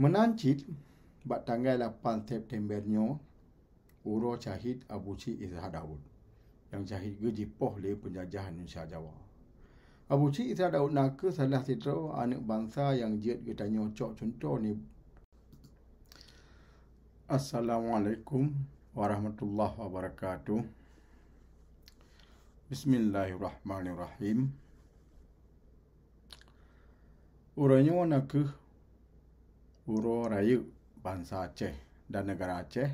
Menancit, buat tanggal 8 Septembernya, urus jahit Abu Cik Daud yang jahit gaji poh oleh penjajah Indonesia Jawa. Abu Cik Daud nak ke salah satu anak bangsa yang jid ketanya cok contoh ni. Assalamualaikum warahmatullahi wabarakatuh. Bismillahirrahmanirrahim. Urainya nak ke Uro rayu Bangsa Aceh dan Negara Aceh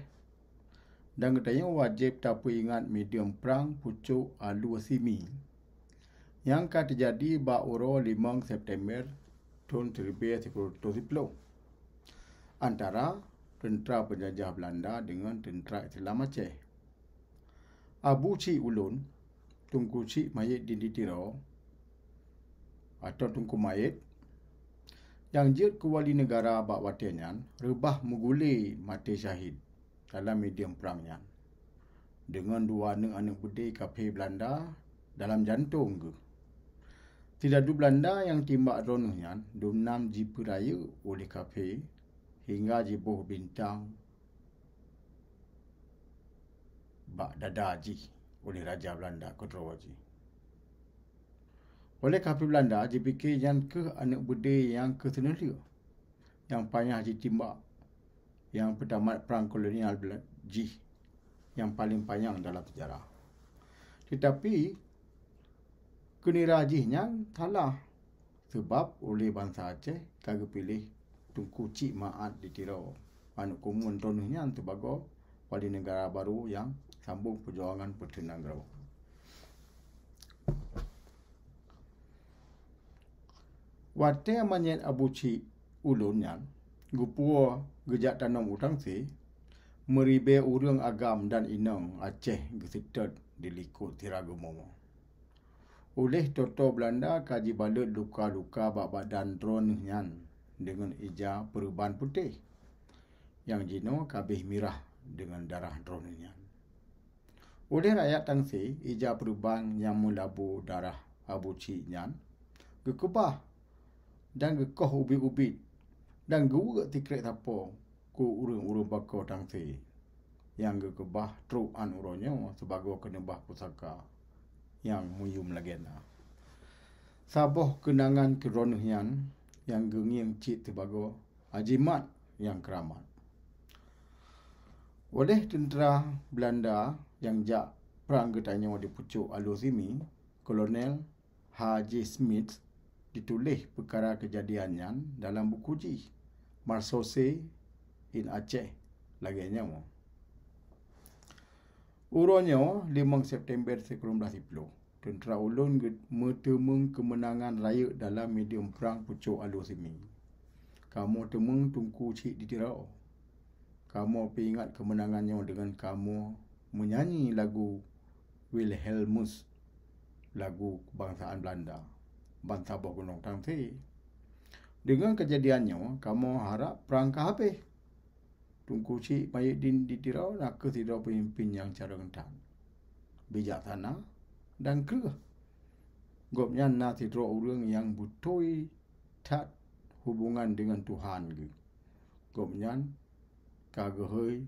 dan katanya wajib tak ingat medium perang pucuk alu simi yang akan terjadi uro 5 September tahun 1970 antara tentera penjajah Belanda dengan tentera Islam Aceh. Abu Cik Ulun, tunggu Cik Mayat Dinditiro atau tunggu Mayat yang jid kewali negara bak watenyan rebah mugule mati syahid dalam medium perangnya. Dengan dua anak-anak budi kafe Belanda dalam jantung ke. Tidak ada Belanda yang timbak ronuhnya, dunam jipu raya oleh kafe hingga jibuh bintang bak dada ji oleh Raja Belanda Kodrowaji. Oleh kapi Belanda, dipikir yang ke anak budi yang ke senario. Yang payah ditimbak. Yang pertamat perang kolonial Belanda. Yang paling panjang dalam sejarah. Tetapi, kenirajihnya salah. Sebab oleh bangsa Aceh, kaga pilih tungku cik maat di tirau. Anak komun tonuhnya sebagai wali negara baru yang sambung perjuangan pertenang Sarawak. ဝတ်တဲမညံအဘူချီဥလုံညာဂူပူဂဇတနမူထန်စီမရီဘေဥရုံအဂမ်ဒန်အင်နံအချေဂစ်တတ်ဒီလီကိုတီရာဂမမဥလေတတော်ဘလန်ဒါကာဂျီဘလုဒုကာဒုကာဘဘဒန်ဒရွန်ညန်ဒေဂန်အီဂျာပရူဘန်ပူတေယံဂျီနိုကာဘီမီရာဒေဂန်ဒါရာဒရွန်ညန်ဥဒေရာယတန်စီအီဂျာပရူဘန်ညမ်မူလာဘူဒါရာအဘူချီညန်ဂကူပါ dan gekoh ubit-ubit dan gerak tikrek apa ku urung-urung bako dang te yang gekebah tru an uronyo sebago kena bah pusaka yang muyum legenda saboh kenangan keronohian yang gengiang cit tebago ajimat yang keramat oleh tentera Belanda yang jak perang getanya di pucuk alur sini, Kolonel Haji Smith ditulis perkara kejadiannya dalam buku ji Marsose in Aceh lagainya mo. Uronyo 5 September 1910 tentera ulun metemung kemenangan raya dalam medium perang pucuk alu simi. Kamu temung tungku cik Tirau. Kamu peringat kemenangannya dengan kamu menyanyi lagu Wilhelmus lagu kebangsaan Belanda bantah buah gunung tangti. Dengan kejadiannya, kamu harap perang kah habis. Tungku si Mayik Din ditirau nak ketidak pemimpin yang cara gentang. Bijak tanah dan kerah. Gopnya nak tidak orang yang butuhi tak hubungan dengan Tuhan. Gopnya kagahai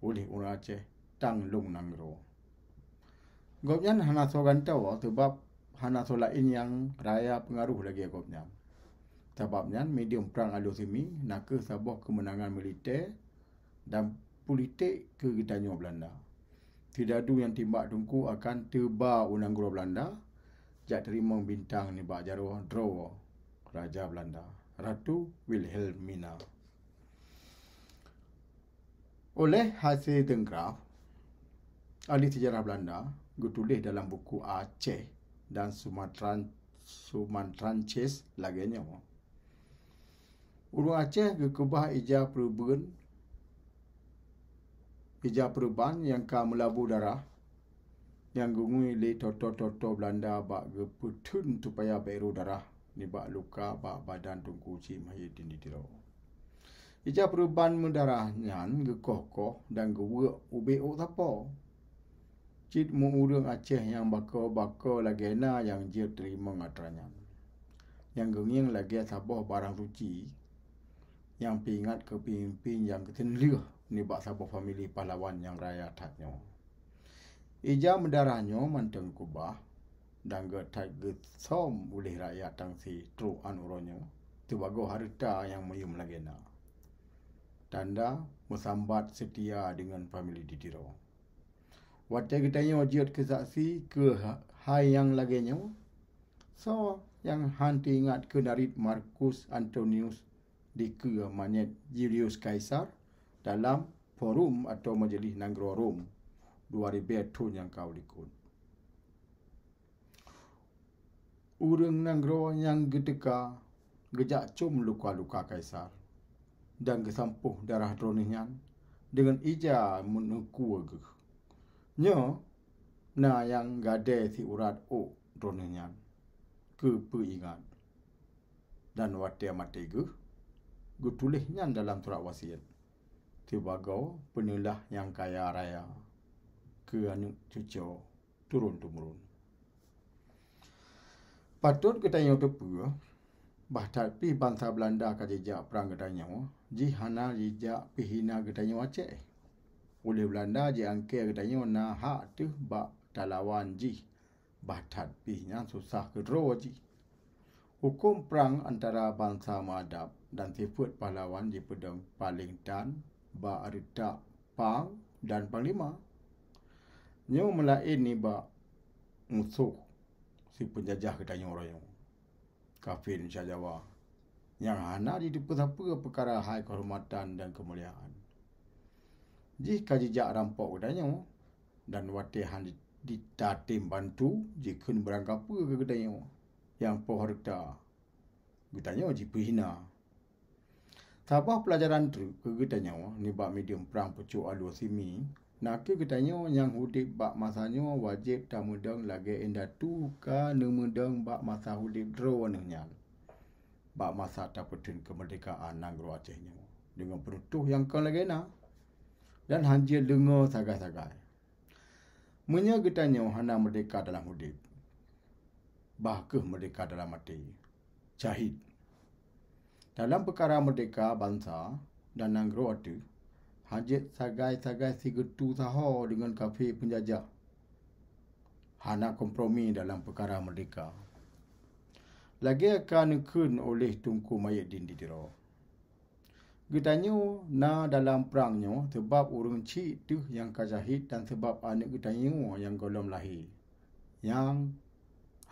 oleh orang Aceh tang lung nangro. Gopnya hanya so gantau sebab Hanatullah ini yang raya pengaruh lagi agaknya. Sebabnya medium perang alus ini nak ke sebuah kemenangan militer dan politik ke ditanya Belanda. Tidak ada yang timbak tungku akan teba undang gurau Belanda. Jak terima bintang ni bak jaruh draw Raja Belanda. Ratu Wilhelmina. Oleh hasil dengkraf, ahli sejarah Belanda, gue tulis dalam buku Aceh dan Sumatran Sumatranches lagenya. Urang Aceh ke kubah ija perubahan ija perubahan yang ka melabu darah yang gungui le toto-toto Belanda bak geputun tupaya beru darah ni bak luka bak badan tunggu si mahi dindi tiro. Ija perubahan mendarah nyan ge dan ge wek ubi o tapo Cik mengurung Aceh yang bakar-bakar lagi enak yang dia terima ngatranya. Yang gengeng lagi sabah barang suci. Yang pingat ke pimpin yang ketenliuh ni bak sabah famili pahlawan yang raya taknya. Ija mendarahnya manteng kubah dan getak getom boleh raya tangsi teruk anuronya. Terbagoh harta yang mayum lagi enak. Tanda musambat setia dengan famili didirong. Waktu kita tanya wajib ke saksi ke ha, hai yang lagi nyawa. So, yang hanti ingat ke dari Marcus Antonius di ke manet Julius Kaisar dalam forum atau majlis Nanggro Rom 2000 yang kau likut. Urang Nanggro yang gedeka gejak cum luka-luka Kaisar dan kesampuh darah droninya dengan ija menukua nyo na yang gade si urat o oh, dronenya ke pu ingat dan wate mate gu gu tulis nyan dalam surat wasiat ti bagau penilah yang kaya raya ke anu cucu turun temurun patut kita yang tu pu bahtar bangsa belanda ka perang gedanya ji hana jejak pihina gedanya wace eh oleh Belanda je angker katanya na hak tu ba talawan ji batat pi susah ke dro ji hukum perang antara bangsa madap dan sifat pahlawan di pedang paling tan ba arita pang dan panglima nyu melain ni ba musuh si penjajah kita orang yang kafir Nusa Jawa yang hana di depan apa perkara hai kehormatan dan kemuliaan jika jejak rampak kedainya oh. dan di ditatim bantu jika ni berangkapa ke kedainya oh. yang pohorta kedainya wajib oh, berhina Sabah pelajaran tu ke kedainya ni bak medium perang pecuk alu simi nak ke kedainya yang hudik bak masanya wajib tamudang lagi indah tu ka nemudang bak masa hudik hudib drone bak masa tapetin kemerdekaan nanggro Acehnya dengan penutuh yang kau lagi nak dan hanya dengar sagai-sagai. Munya kita nyawa merdeka dalam hidup. Bahkan merdeka dalam mati. Jahid. Dalam perkara merdeka bangsa dan nanggro ada, hanya sagai-sagai si getu sahur dengan kafe penjajah. Hana kompromi dalam perkara merdeka. Lagi akan kun oleh tungku mayat dindi diroh. Getanya na dalam perangnya sebab orang cik tu yang kajahit dan sebab anak getanya yang golom lahir. Yang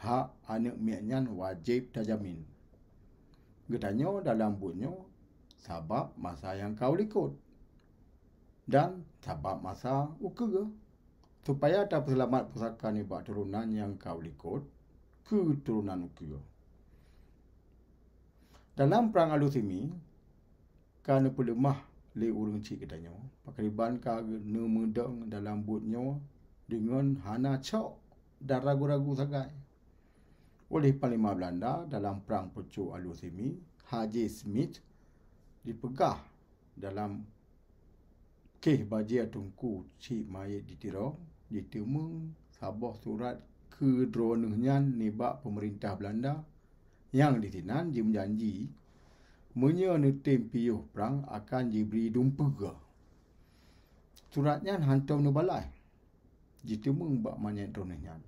hak anak miaknyan wajib tajamin. Getanya dalam bunyo sebab masa yang kau likut. Dan sebab masa uke Supaya tak selamat pusaka ni buat turunan yang kau likut. turunan uke Dalam perang ini kerana perlemah le urung cik katanya. Pakariban ka ne mendong dalam butnya dengan hana cok dan ragu-ragu sangat. Oleh Panglima Belanda dalam Perang Pecu Alusimi, Haji Smith dipegah dalam keh baji tungku cik mayat ditiro ditemung sabah surat ke drone nyan nebak pemerintah Belanda yang ditinan dia menjanji Menye ne tem piyuh perang akan diberi dumpega. Suratnya hantau ne balai. Jitu mung bak manye drone nyan.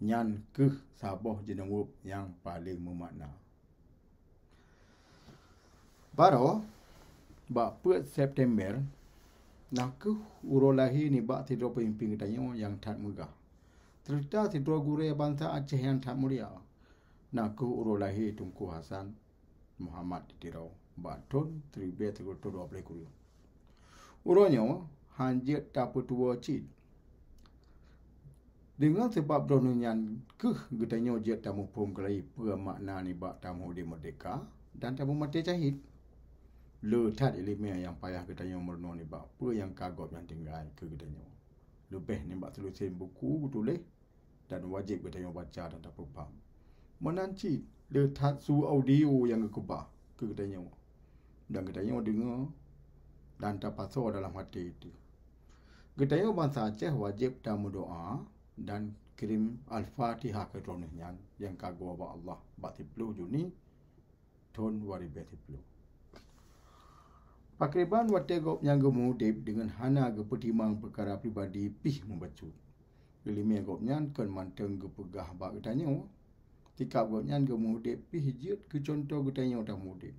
Nyan ke Sabah jenengup yang paling memakna. Baru bak pet September nak ke uro lahir ni bak dua pemimpin tanya yang tak megah. Terita dua gure bangsa Aceh yang tak mulia. Nak ke uro lahir Tunku Hasan Muhammad ditirau batun tribe tu tu dua belah kuyu. Uranya, hanje tapu tua cid. Dengan sebab dronunyan ke getanyo je tamu pum kelai pura makna ni bak tamu di merdeka dan tamu mati cahit. Lutat elemen yang payah getanyo merno ni bak pura yang kagop yang tinggal ke getanyo. Lebih ni bak tulisin buku tulis dan wajib getanyo baca dan tak pupam. Menancit dia tak suruh audio yang aku bah ke kedai nyawak. Dan kita nyawak dengar dan terpasar dalam hati itu. Kita nyawak bangsa Aceh wajib dan berdoa dan kirim Al-Fatihah ke dronehnya yang yang kagum oleh Allah. Bakti puluh Juni tahun 2020. Pakriban wategop yang gemudip dengan hana gepetimang perkara pribadi pih membacut. Ilmi agopnya kan manteng gepegah bak kedai nyawak tikap kau nyan ke mudik pi hijit ke contoh ke tanya utang mudik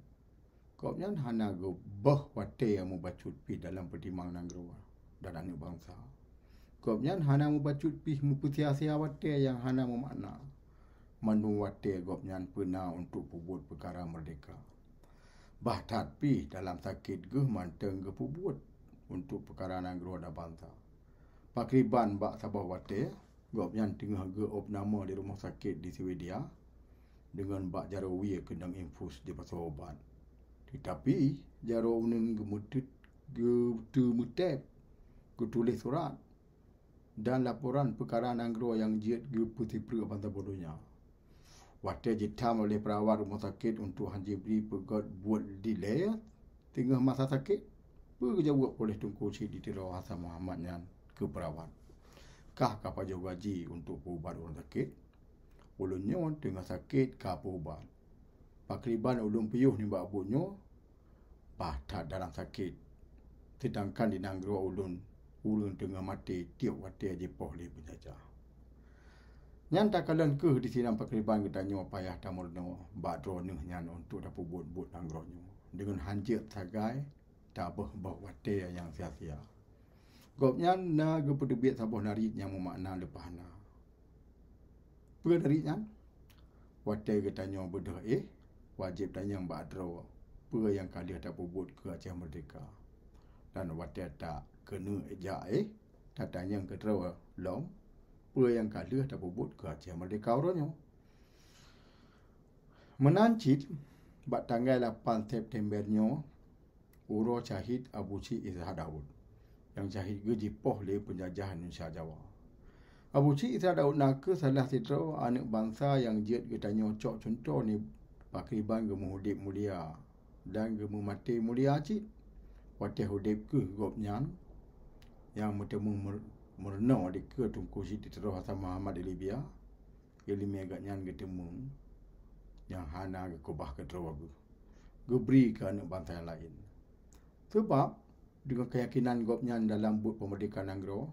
kau nyan hana ke bah wate yang mu bacut pi dalam pertimbang nang keluar dalam ni bangsa kau nyan hana mu bacut pi mu putih asia wate yang hana mu makna manu wate kau nyan pena untuk pubut perkara merdeka bahtat pi dalam sakit ke manteng ke pubut untuk perkara nang keluar dalam bangsa Pakriban bak sabah wate ya. Gopian tengah ge nama di rumah sakit di Swedia dengan bak jaro wie kena infus di pasal obat. Tetapi jaro unen ge mutut ge surat dan laporan perkara nanggro yang jiet ge putih pru pantai bodohnya. Wate jitam oleh perawat rumah sakit untuk hanjibri pegot buat delay tinggal masa sakit. Pergi buat oleh Tunku Cik Ditirau Hassan Muhammad yang keperawat kah kah pajak gaji untuk perubahan orang sakit? Ulunnya tengah sakit kah perubahan? Pakriban ulun piyuh ni babunya bahta dalam sakit. Sedangkan di nanggerua ulun, ulun tengah mati tiap wati aja poh li penjajah. Nyan tak kalan ke di sinang pakriban kita nyawa payah tamurnya bak droneh nyan untuk dapur buat-buat nanggerua Dengan hancur sagai, tak berbuat wati yang sia-sia. Gopnya nyan na gupu debiat sabuh narit nyan mu makna lepah na. Pura narit nyan. Wate ke tanya berdua eh. Wajib tanya mbak adro. Pura yang kali ada bubut ke Aceh Merdeka. Dan wajib tak kena ejak eh. Tak tanya ke adro eh? lom. Pura yang kali ada bubut ke Aceh Merdeka orangnya. Menancit. Bak tanggal 8 Septembernya. Uro Cahit Abuci Izzah Dawud yang jahit geji poh le penjajah Indonesia Jawa. Abu Cik ada nak ke salah satu anak bangsa yang jat ketanya cok contoh ni pakriban gemuh hudib mulia dan gemuh mati mulia cik watih hudib ke gopnyan yang bertemu merenau di ke tungku si citra Hassan Muhammad di Libya ili megatnyan ketemu yang hana ke kubah ke terwagu gebri ke anak bangsa yang lain sebab dengan keyakinan gopnya dalam but pemerdekaan Anggro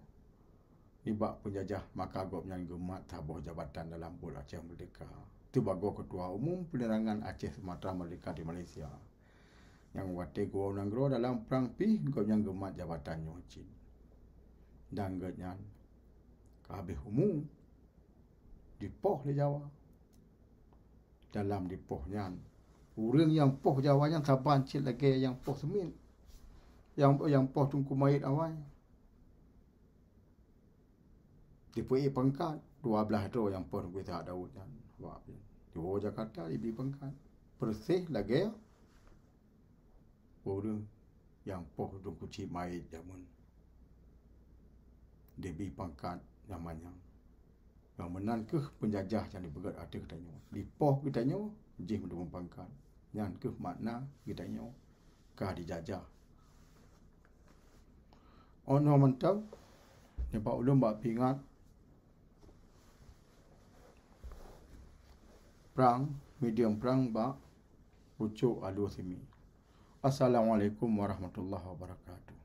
ni penjajah maka gopnyan gemat tabuh jabatan dalam but Aceh Merdeka tu bago ketua umum penerangan Aceh Sumatera Merdeka di Malaysia yang wate gua Anggro dalam perang pih gopnyan gemat jabatan nyuci. dan gopnya kabeh umum di poh di Jawa dalam di pohnya Orang yang poh Jawanya tak bancit lagi yang poh semin yang yang poh tungku mait awal. Di pui eh, pangkat 12 tu yang poh kita ada hutan. Di bawah Jakarta di beli pangkat. Persih lagi. Orang ya. yang poh tungku cip mait zaman. Di beli pangkat namanya. Yang menang ke penjajah yang dipegat ada kita katanya. Di poh kita katanya, jih mendukung pangkat. Yang ke makna katanya, kah dijajah on ho man tau ne pa ulum ba pingat prang medium prang ba ucu alu sini. assalamualaikum warahmatullahi wabarakatuh